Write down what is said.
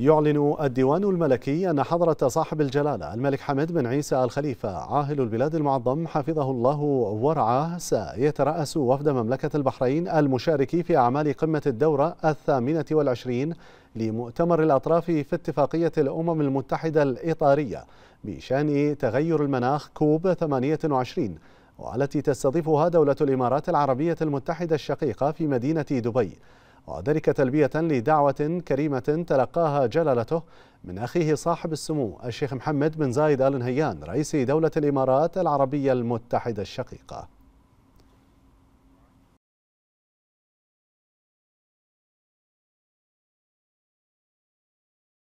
يعلن الديوان الملكي أن حضرة صاحب الجلالة الملك حمد بن عيسى الخليفة عاهل البلاد المعظم حفظه الله ورعاه سيترأس وفد مملكة البحرين المشارك في أعمال قمة الدورة الثامنة والعشرين لمؤتمر الأطراف في اتفاقية الأمم المتحدة الإطارية بشأن تغير المناخ كوب 28 والتي تستضيفها دولة الإمارات العربية المتحدة الشقيقة في مدينة دبي وذلك تلبية لدعوة كريمة تلقاها جلالته من أخيه صاحب السمو الشيخ محمد بن زايد آل نهيان رئيس دولة الإمارات العربية المتحدة الشقيقة